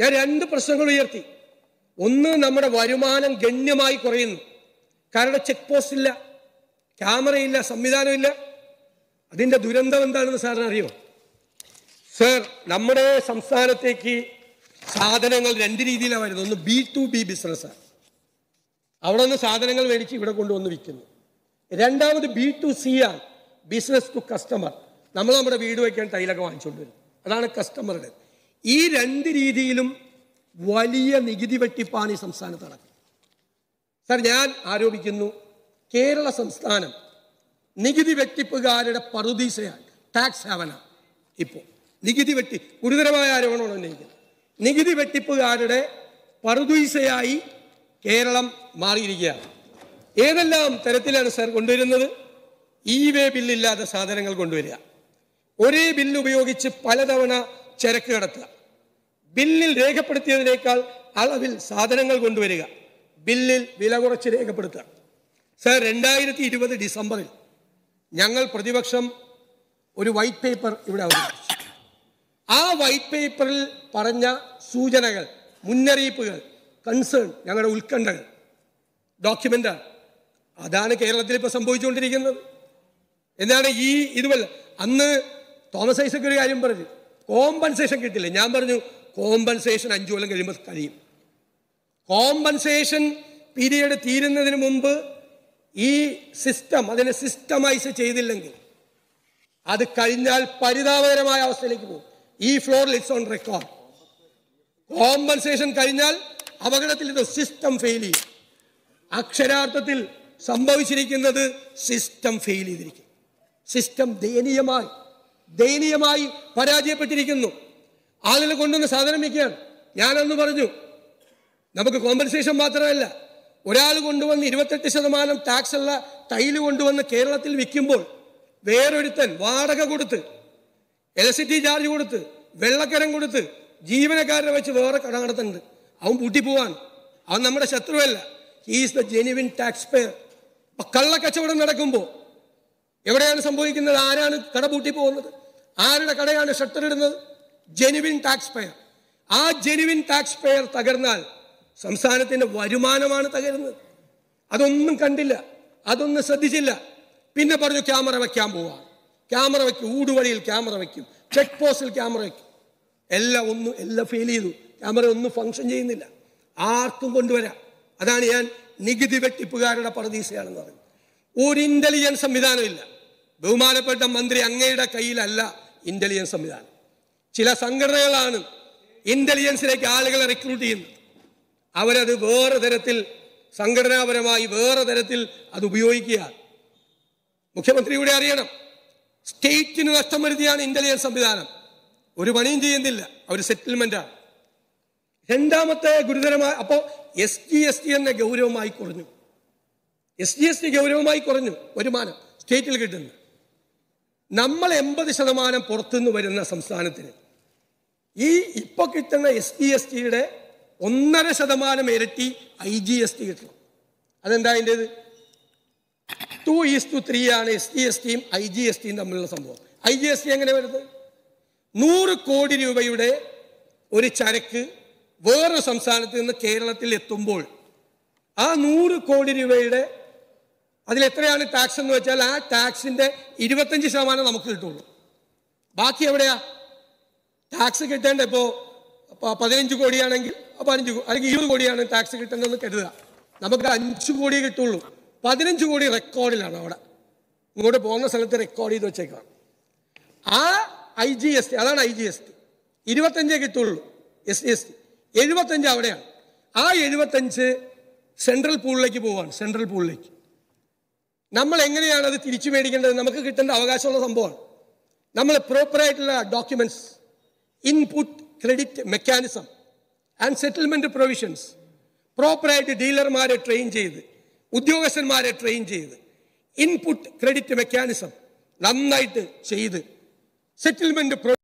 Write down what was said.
ഞാൻ രണ്ട് പ്രശ്നങ്ങൾ ഉയർത്തി ഒന്ന് നമ്മുടെ വരുമാനം ഗണ്യമായി കുറയുന്നു കാരണം ചെക്ക് പോസ്റ്റ് ഇല്ല ക്യാമറയില്ല സംവിധാനമില്ല അതിൻ്റെ ദുരന്തം എന്താണെന്ന് സാറിന് അറിയുമോ സർ നമ്മുടെ സംസ്ഥാനത്തേക്ക് സാധനങ്ങൾ രണ്ട് രീതിയിലാണ് വരുന്നത് ഒന്ന് ബി ടു ബി ബിസിനസ്സാണ് അവിടെ നിന്ന് സാധനങ്ങൾ മേടിച്ച് ഇവിടെ കൊണ്ടുവന്ന് വിൽക്കുന്നു രണ്ടാമത് ബി ടു സി ആണ് ബിസിനസ് ടു കസ്റ്റമർ നമ്മൾ നമ്മുടെ വീട് വയ്ക്കാൻ തൈലൊക്കെ വാങ്ങിച്ചുകൊണ്ട് വരും അതാണ് കസ്റ്റമറുടെ ഈ രണ്ട് രീതിയിലും വലിയ നികുതി വെട്ടിപ്പാണ് ഈ സംസ്ഥാനത്ത് നടക്കുന്നത് സർ ഞാൻ ആരോപിക്കുന്നു കേരള സംസ്ഥാനം നികുതി വെട്ടിപ്പുകാരുടെ പറുദീസയാണ് ടാക്സ് ഹെവനാണ് ഇപ്പോൾ നികുതി വെട്ടി ഗുരുതരമായ ആരോപണമാണ് ഉന്നയിക്കുന്നത് നികുതി വെട്ടിപ്പുകാരുടെ പറുദീസയായി കേരളം മാറിയിരിക്കുകയാണ് ഏതെല്ലാം തരത്തിലാണ് സർ കൊണ്ടുവരുന്നത് ഇ വേ ബില്ലില്ലാത്ത സാധനങ്ങൾ കൊണ്ടുവരിക ഒരേ ബില്ല് ഉപയോഗിച്ച് പലതവണ ചരക്ക് കടത്തുക ബില്ലിൽ രേഖപ്പെടുത്തിയതിനേക്കാൾ അളവിൽ സാധനങ്ങൾ കൊണ്ടുവരിക ബില്ലിൽ വില കുറച്ച് രേഖപ്പെടുത്തുക സർ രണ്ടായിരത്തി ഇരുപത് ഡിസംബറിൽ ഞങ്ങൾ പ്രതിപക്ഷം ഒരു വൈറ്റ് പേപ്പർ ഇവിടെ അവതരിപ്പിച്ചു ആ വൈറ്റ് പേപ്പറിൽ പറഞ്ഞ സൂചനകൾ മുന്നറിയിപ്പുകൾ കൺസേൺ ഞങ്ങളുടെ ഉത്കണ്ഠകൾ ഡോക്യുമെൻ്റാണ് അതാണ് കേരളത്തിൽ ഇപ്പോൾ സംഭവിച്ചുകൊണ്ടിരിക്കുന്നത് എന്താണ് ഈ ഇതുവല്ല അന്ന് തോമസ് ഐസക് ഒരു കാര്യം പറഞ്ഞു കോമ്പൻസേഷൻ കിട്ടില്ല ഞാൻ പറഞ്ഞു കോമ്പൻസേഷൻ അഞ്ചു കൊല്ലം കഴിയുമ്പോൾ കഴിയും കോമ്പൻസേഷൻ പീരീഡ് തീരുന്നതിന് മുമ്പ് ഈ സിസ്റ്റം അതിനെ സിസ്റ്റമൈസ് ചെയ്തില്ലെങ്കിൽ അത് കഴിഞ്ഞാൽ പരിതാപകരമായ അവസ്ഥയിലേക്ക് പോകും ഈ ഫ്ലോറിൽ ഇറ്റ്സ് ഓൺ റെക്കോർഡ് കോമ്പൻസേഷൻ കഴിഞ്ഞാൽ അപകടത്തിൽ ഇത് സിസ്റ്റം ഫെയിൽ ചെയ്യും അക്ഷരാർത്ഥത്തിൽ സംഭവിച്ചിരിക്കുന്നത് സിസ്റ്റം ഫെയിൽ ചെയ്തിരിക്കും സിസ്റ്റം ദയനീയമായി ദയനീയമായി പരാജയപ്പെട്ടിരിക്കുന്നു ആളുകൾ കൊണ്ടുവന്ന് സാധനം വയ്ക്കുകയാണ് ഞാനൊന്ന് പറഞ്ഞു നമുക്ക് കോമ്പൻസേഷൻ മാത്രമല്ല ഒരാൾ കൊണ്ടുവന്ന് ഇരുപത്തെട്ട് ശതമാനം ടാക്സ് ഉള്ള തൈല് കൊണ്ടുവന്ന് കേരളത്തിൽ വിൽക്കുമ്പോൾ വേറൊരുത്തൻ വാടക കൊടുത്ത് ഇലക്ട്രിസിറ്റി ചാർജ് കൊടുത്ത് വെള്ളക്കരം കൊടുത്ത് ജീവനക്കാരനെ വെച്ച് വേറെ കട നടത്തുന്നുണ്ട് അവൻ പോവാൻ അവൻ നമ്മുടെ ശത്രുവല്ല is the genuine tax payer കള്ളക്കച്ചവടം നടക്കുമ്പോൾ എവിടെയാണ് സംഭവിക്കുന്നത് ആരാണ് കട പൂട്ടി പോകുന്നത് ആരുടെ കടയാണ് ഷട്ടർ ഇടുന്നത് ജെനുവിൻ ടാക്സ് പെയർ ആ ജെനുവിൻ ടാക്സ് പെയർ തകർന്നാൽ സംസ്ഥാനത്തിൻ്റെ വരുമാനമാണ് തകരുന്നത് അതൊന്നും കണ്ടില്ല അതൊന്നും ശ്രദ്ധിച്ചില്ല പിന്നെ പറഞ്ഞു ക്യാമറ വയ്ക്കാൻ പോവാം ക്യാമറ വയ്ക്കും ഊടുവഴിയിൽ ക്യാമറ വയ്ക്കും ചെക്ക് പോസ്റ്റിൽ ക്യാമറ വയ്ക്കും എല്ലാം ഒന്നും എല്ലാം ഫെയിൽ ചെയ്തു ക്യാമറ ഒന്നും ഫങ്ഷൻ ചെയ്യുന്നില്ല ആർക്കും കൊണ്ടുവരാം അതാണ് ഞാൻ നികുതി വെട്ടിപ്പുകാരുടെ പറദീസയാണെന്ന് പറയുന്നത് ഒരു ഇൻ്റലിജൻസ് ഇല്ല ബഹുമാനപ്പെട്ട മന്ത്രി അങ്ങയുടെ കയ്യിലല്ല ഇന്റലിജൻസ് സംവിധാനം ചില സംഘടനകളാണ് ഇന്റലിജൻസിലേക്ക് ആളുകളെ റിക്രൂട്ട് ചെയ്യുന്നത് അവരത് വേറെ തരത്തിൽ സംഘടനാപരമായി വേറെ തരത്തിൽ അത് ഉപയോഗിക്കുക മുഖ്യമന്ത്രി ഇവിടെ അറിയണം സ്റ്റേറ്റിന് നഷ്ടം വരുത്തിയാണ് ഇന്റലിജൻസ് സംവിധാനം ഒരു പണിയും ചെയ്യുന്നില്ല അവർ സെറ്റിൽമെന്റാണ് രണ്ടാമത്തെ ഗുരുതരമായ അപ്പോൾ എസ് ജി എസ് ടി തന്നെ ഗൗരവമായി കുറഞ്ഞു എസ് ജി എസ് ടി ഗൗരവമായി കുറഞ്ഞു വരുമാനം സ്റ്റേറ്റിൽ കിട്ടുന്നു നമ്മൾ എൺപത് ശതമാനം പുറത്തുനിന്ന് വരുന്ന സംസ്ഥാനത്തിന് ഈ ഇപ്പോൾ കിട്ടുന്ന എസ് ടി എസ് ടിയുടെ ഒന്നര ശതമാനം ഇരട്ടി ഐ ജി എസ് ടി കിട്ടണം അതെന്താ അതിൻ്റെ ടു ഈസ് ടു ത്രീ ആണ് എസ് ടി എസ് ടിയും ഐ ജി എസ് ടിയും തമ്മിലുള്ള സംഭവം ഐ ജി എസ് ടി എങ്ങനെ വരുന്നത് നൂറ് കോടി രൂപയുടെ ഒരു ചരക്ക് വേറൊരു സംസ്ഥാനത്ത് നിന്ന് കേരളത്തിൽ എത്തുമ്പോൾ ആ നൂറ് കോടി രൂപയുടെ അതിൽ എത്രയാണ് ടാക്സ് എന്ന് വെച്ചാൽ ആ ടാക്സിന്റെ ഇരുപത്തഞ്ച് ശതമാനം നമുക്ക് കിട്ടുള്ളൂ ബാക്കി എവിടെയാ ടാക്സ് കിട്ടേണ്ട ഇപ്പോൾ പതിനഞ്ച് കോടിയാണെങ്കിൽ പതിനഞ്ച് അല്ലെങ്കിൽ ഇരുപത് കോടിയാണ് ടാക്സ് കിട്ടുന്നതെന്ന് കരുതുക നമുക്ക് അഞ്ച് കോടി കിട്ടുള്ളൂ പതിനഞ്ച് കോടി റെക്കോർഡിലാണ് അവിടെ ഇങ്ങോട്ട് പോകുന്ന സ്ഥലത്ത് റെക്കോർഡ് ചെയ്ത് വെച്ചേക്കാം ആ ഐ ജി എസ് ടി അതാണ് ഐ ജി എസ് ടി ഇരുപത്തഞ്ചേ കിട്ടുള്ളൂ എസ് സി എസ് ടി എഴുപത്തഞ്ച് അവിടെയാണ് ആ എഴുപത്തഞ്ച് സെൻട്രൽ പൂളിലേക്ക് പോവാണ് സെൻട്രൽ പൂളിലേക്ക് നമ്മൾ എങ്ങനെയാണ് അത് തിരിച്ചു മേടിക്കേണ്ടത് നമുക്ക് കിട്ടേണ്ട അവകാശമുള്ള സംഭവമാണ് നമ്മൾ പ്രോപ്പറായിട്ടുള്ള documents input credit mechanism and settlement provisions പ്രോപ്പറായിട്ട് ഡീലർമാരെ ട്രെയിൻ ചെയ്ത് ഉദ്യോഗസ്ഥന്മാരെ ട്രെയിൻ ചെയ്ത് ഇൻപുട്ട് ക്രെഡിറ്റ് മെക്കാനിസം നന്നായിട്ട് ചെയ്ത് സെറ്റിൽമെന്റ്